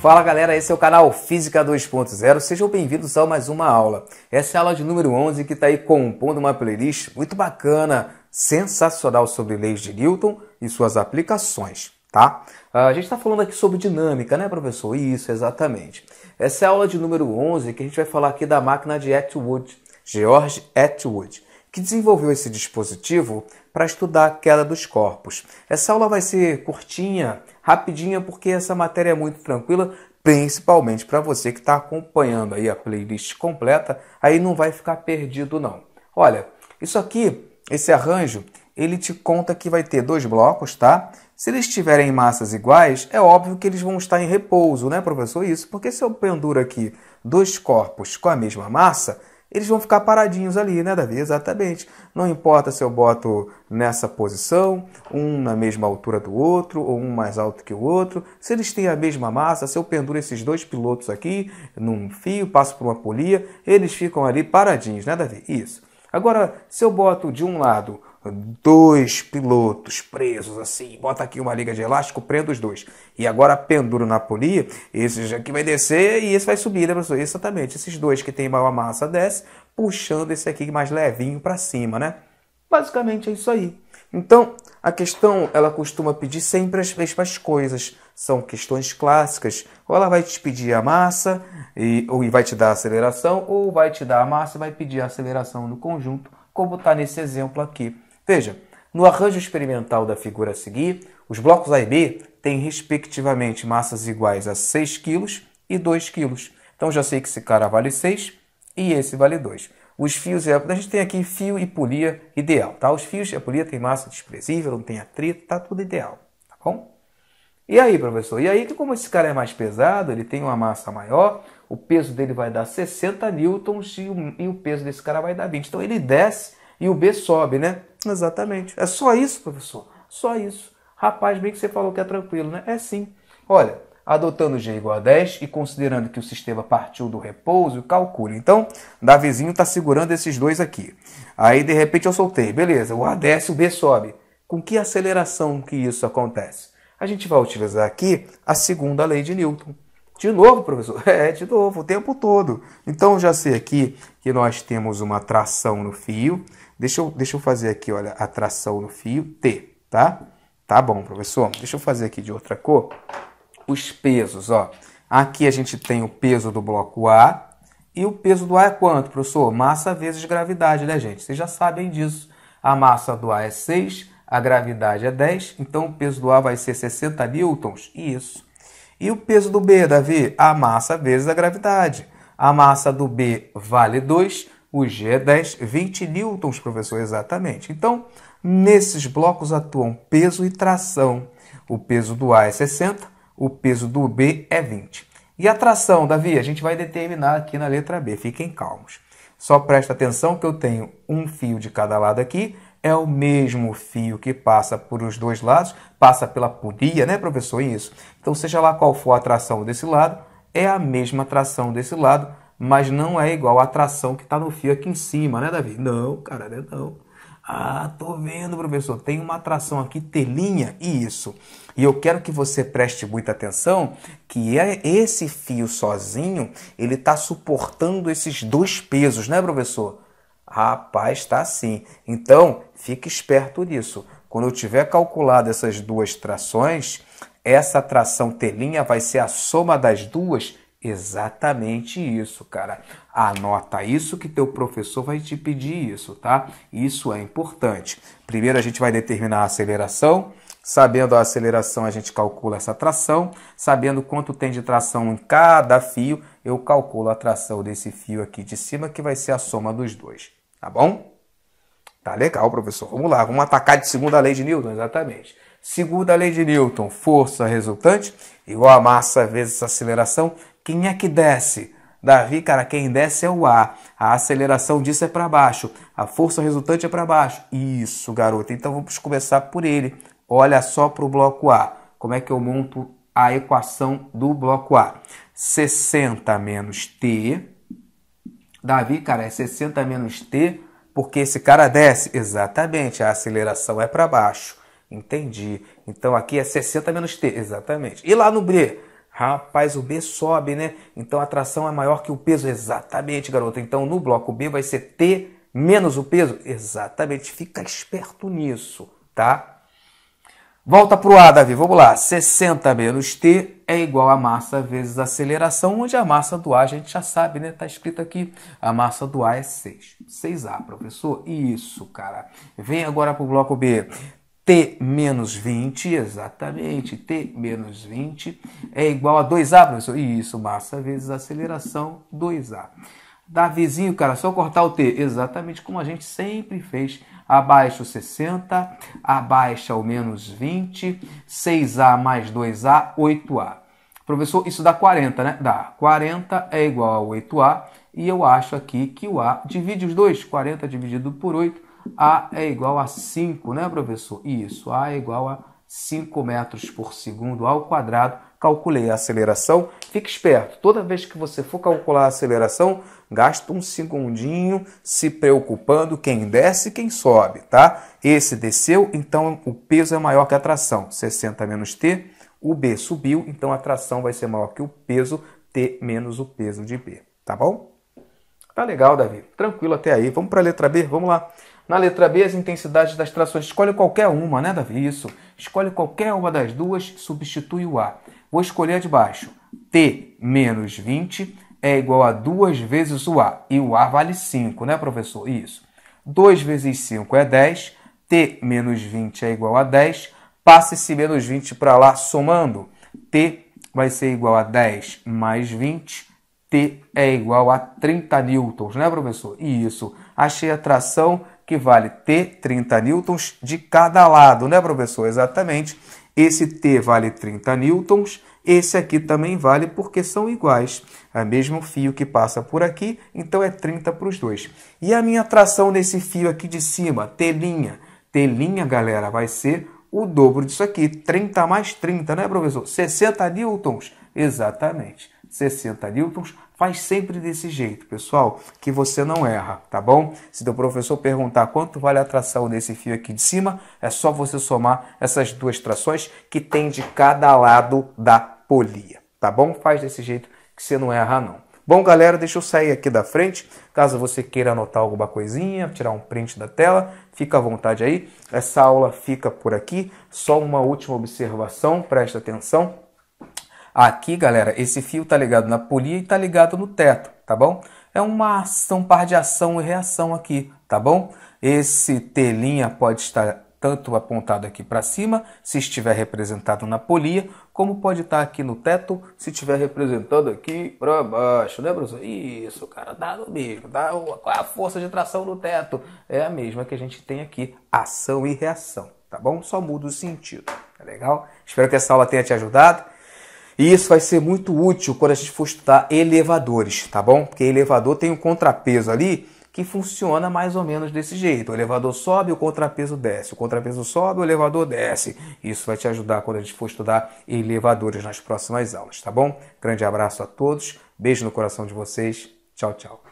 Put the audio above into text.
Fala galera, esse é o canal Física 2.0, sejam bem-vindos a mais uma aula. Essa é a aula de número 11 que está aí compondo uma playlist muito bacana, sensacional sobre leis de Newton e suas aplicações, tá? Ah, a gente está falando aqui sobre dinâmica, né professor? Isso, exatamente. Essa é a aula de número 11 que a gente vai falar aqui da máquina de Atwood, George Atwood, que desenvolveu esse dispositivo para estudar a queda dos corpos. Essa aula vai ser curtinha, rapidinha, porque essa matéria é muito tranquila, principalmente para você que está acompanhando aí a playlist completa, aí não vai ficar perdido não. Olha, isso aqui, esse arranjo, ele te conta que vai ter dois blocos, tá? Se eles tiverem massas iguais, é óbvio que eles vão estar em repouso, né, professor? Isso, porque se eu penduro aqui dois corpos com a mesma massa, eles vão ficar paradinhos ali, né, Davi? Exatamente. Não importa se eu boto nessa posição, um na mesma altura do outro, ou um mais alto que o outro, se eles têm a mesma massa, se eu penduro esses dois pilotos aqui num fio, passo por uma polia, eles ficam ali paradinhos, né, Davi? Isso. Agora, se eu boto de um lado dois pilotos presos assim, bota aqui uma liga de elástico, prendo os dois. E agora penduro na polia, esse aqui vai descer e esse vai subir, né, professor? Exatamente, esses dois que tem maior massa desce, puxando esse aqui mais levinho para cima, né? Basicamente é isso aí. Então, a questão, ela costuma pedir sempre as mesmas coisas, são questões clássicas. Ou ela vai te pedir a massa e ou e vai te dar a aceleração, ou vai te dar a massa e vai pedir a aceleração no conjunto, como está nesse exemplo aqui. Veja, no arranjo experimental da figura a seguir, os blocos A e B têm respectivamente massas iguais a 6 kg e 2 kg. Então já sei que esse cara vale 6 e esse vale 2. Os fios, a gente tem aqui fio e polia ideal, tá? Os fios e a polia tem massa desprezível, não tem atrito, tá tudo ideal, tá bom? E aí, professor? E aí que como esse cara é mais pesado, ele tem uma massa maior, o peso dele vai dar 60 newtons e o, e o peso desse cara vai dar 20. Então ele desce e o B sobe, né? Exatamente. É só isso, professor? Só isso. Rapaz, bem que você falou que é tranquilo, né? É sim. Olha, adotando G igual a 10 e considerando que o sistema partiu do repouso, calcule. Então, Davizinho está segurando esses dois aqui. Aí, de repente, eu soltei. Beleza, o A desce, o B sobe. Com que aceleração que isso acontece? A gente vai utilizar aqui a segunda lei de Newton. De novo, professor? É, de novo, o tempo todo. Então, já sei aqui que nós temos uma tração no fio. Deixa eu, deixa eu fazer aqui, olha, a tração no fio T, tá? Tá bom, professor. Deixa eu fazer aqui de outra cor os pesos, ó. Aqui a gente tem o peso do bloco A. E o peso do A é quanto, professor? Massa vezes gravidade, né, gente? Vocês já sabem disso. A massa do A é 6, a gravidade é 10, então o peso do A vai ser 60 newtons. Isso. E o peso do B, Davi? A massa vezes a gravidade. A massa do B vale 2, o G é 10, 20 newtons, professor, exatamente. Então, nesses blocos atuam peso e tração. O peso do A é 60, o peso do B é 20. E a tração, Davi, a gente vai determinar aqui na letra B, fiquem calmos. Só presta atenção que eu tenho um fio de cada lado aqui, é o mesmo fio que passa por os dois lados, passa pela polia, né, professor? Isso. Então, seja lá qual for a atração desse lado, é a mesma atração desse lado, mas não é igual à atração que está no fio aqui em cima, né, Davi? Não, cara, não. É ah, tô vendo, professor. Tem uma atração aqui, telinha, isso. E eu quero que você preste muita atenção que é esse fio sozinho, ele está suportando esses dois pesos, né, professor? Rapaz, está sim. Então, fique esperto nisso. Quando eu tiver calculado essas duas trações, essa tração telinha vai ser a soma das duas. Exatamente isso, cara. Anota isso que teu professor vai te pedir isso, tá? Isso é importante. Primeiro a gente vai determinar a aceleração. Sabendo a aceleração, a gente calcula essa tração. Sabendo quanto tem de tração em cada fio, eu calculo a tração desse fio aqui de cima, que vai ser a soma dos dois. Tá bom? Tá legal, professor. Vamos lá, vamos atacar de segunda lei de Newton, exatamente. Segunda lei de Newton, força resultante igual a massa vezes aceleração. Quem é que desce? Davi, cara, quem desce é o A. A aceleração disso é para baixo. A força resultante é para baixo. Isso, garoto. Então vamos começar por ele. Olha só para o bloco A. Como é que eu monto a equação do bloco A? 60 menos T Davi, cara, é 60 menos T, porque esse cara desce. Exatamente, a aceleração é para baixo. Entendi. Então aqui é 60 menos T, exatamente. E lá no B? Rapaz, o B sobe, né? Então a tração é maior que o peso. Exatamente, garoto. Então no bloco B vai ser T menos o peso. Exatamente. Fica esperto nisso, tá? Volta para o A, Davi. Vamos lá. 60 menos T é igual a massa vezes a aceleração, onde a massa do A a gente já sabe, né? Está escrito aqui. A massa do A é 6. 6A, professor. Isso, cara. Vem agora para o bloco B. T menos 20, exatamente, T menos 20 é igual a 2A, professor. Isso, massa vezes aceleração, 2A. Davizinho, cara, só cortar o T. Exatamente como a gente sempre fez. Abaixa o 60, abaixa o menos 20, 6A mais 2A, 8A. Professor, isso dá 40, né? Dá. 40 é igual a 8A. E eu acho aqui que o A divide os dois. 40 dividido por 8, A é igual a 5, né, professor? Isso, A é igual a 5 metros por segundo ao quadrado. Calculei a aceleração. Fique esperto, toda vez que você for calcular a aceleração, gasta um segundinho se preocupando quem desce e quem sobe, tá? Esse desceu, então o peso é maior que a tração. 60 menos t, o B subiu, então a tração vai ser maior que o peso, T menos o peso de B, tá bom? Tá legal, Davi. Tranquilo até aí. Vamos para a letra B? Vamos lá. Na letra B, as intensidades das trações. Escolhe qualquer uma, né, Davi? Isso. Escolhe qualquer uma das duas, substitui o A. Vou escolher a de baixo. T menos 20 é igual a 2 vezes o A. E o A vale 5, né, professor? Isso. 2 vezes 5 é 10. T menos 20 é igual a 10. Passa esse menos 20 para lá somando. T vai ser igual a 10 mais 20. T é igual a 30 newtons, né, professor? Isso. Achei a tração que vale T 30 newtons de cada lado, né, professor? Exatamente. Esse T vale 30 newtons, esse aqui também vale porque são iguais. É o mesmo fio que passa por aqui, então é 30 para os dois. E a minha tração nesse fio aqui de cima, T', T', galera, vai ser o dobro disso aqui, 30 mais 30, né, professor? 60 newtons, exatamente. 60 newtons, faz sempre desse jeito, pessoal, que você não erra, tá bom? Se o professor perguntar quanto vale a tração desse fio aqui de cima, é só você somar essas duas trações que tem de cada lado da polia, tá bom? Faz desse jeito que você não erra não. Bom, galera, deixa eu sair aqui da frente. Caso você queira anotar alguma coisinha, tirar um print da tela, fica à vontade aí. Essa aula fica por aqui. Só uma última observação, presta atenção. Aqui, galera, esse fio está ligado na polia e está ligado no teto, tá bom? É uma ação, par de ação e reação aqui, tá bom? Esse T' pode estar tanto apontado aqui para cima, se estiver representado na polia, como pode estar aqui no teto, se estiver representado aqui para baixo, né, professor? Isso, cara, dá o mesmo, dá é a força de tração no teto, é a mesma que a gente tem aqui, ação e reação, tá bom? Só muda o sentido, tá legal? Espero que essa aula tenha te ajudado. E isso vai ser muito útil quando a gente for estudar elevadores, tá bom? Porque elevador tem um contrapeso ali que funciona mais ou menos desse jeito. O elevador sobe, o contrapeso desce. O contrapeso sobe, o elevador desce. Isso vai te ajudar quando a gente for estudar elevadores nas próximas aulas, tá bom? Grande abraço a todos, beijo no coração de vocês. Tchau, tchau.